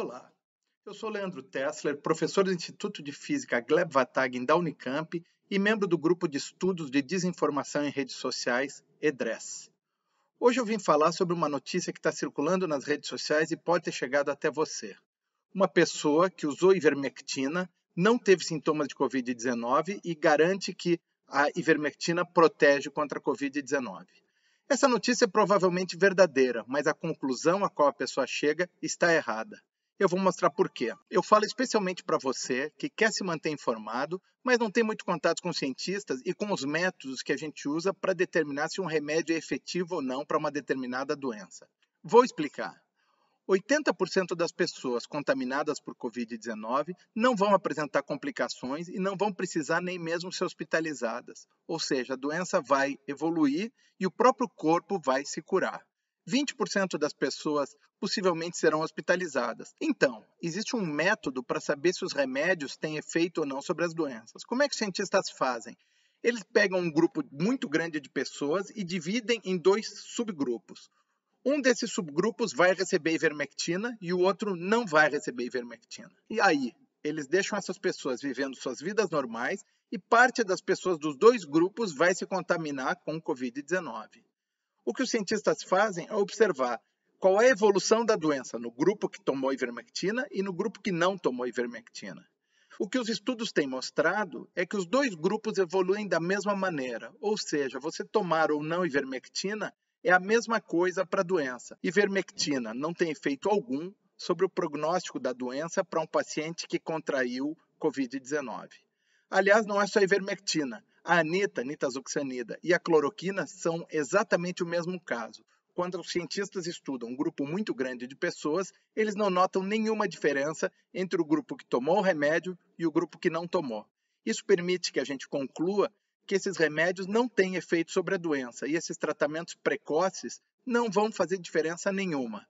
Olá, eu sou Leandro Tessler, professor do Instituto de Física Gleb Vatagin da Unicamp e membro do Grupo de Estudos de Desinformação em Redes Sociais, EDRES. Hoje eu vim falar sobre uma notícia que está circulando nas redes sociais e pode ter chegado até você. Uma pessoa que usou ivermectina não teve sintomas de Covid-19 e garante que a ivermectina protege contra a Covid-19. Essa notícia é provavelmente verdadeira, mas a conclusão a qual a pessoa chega está errada. Eu vou mostrar por quê. Eu falo especialmente para você que quer se manter informado, mas não tem muito contato com cientistas e com os métodos que a gente usa para determinar se um remédio é efetivo ou não para uma determinada doença. Vou explicar. 80% das pessoas contaminadas por Covid-19 não vão apresentar complicações e não vão precisar nem mesmo ser hospitalizadas. Ou seja, a doença vai evoluir e o próprio corpo vai se curar. 20% das pessoas possivelmente serão hospitalizadas. Então, existe um método para saber se os remédios têm efeito ou não sobre as doenças. Como é que os cientistas fazem? Eles pegam um grupo muito grande de pessoas e dividem em dois subgrupos. Um desses subgrupos vai receber ivermectina e o outro não vai receber ivermectina. E aí, eles deixam essas pessoas vivendo suas vidas normais e parte das pessoas dos dois grupos vai se contaminar com o Covid-19. O que os cientistas fazem é observar qual é a evolução da doença no grupo que tomou ivermectina e no grupo que não tomou ivermectina. O que os estudos têm mostrado é que os dois grupos evoluem da mesma maneira, ou seja, você tomar ou não ivermectina é a mesma coisa para a doença. Ivermectina não tem efeito algum sobre o prognóstico da doença para um paciente que contraiu Covid-19. Aliás, não é só ivermectina. A aneta, nitazoxanida, e a cloroquina são exatamente o mesmo caso. Quando os cientistas estudam um grupo muito grande de pessoas, eles não notam nenhuma diferença entre o grupo que tomou o remédio e o grupo que não tomou. Isso permite que a gente conclua que esses remédios não têm efeito sobre a doença e esses tratamentos precoces não vão fazer diferença nenhuma.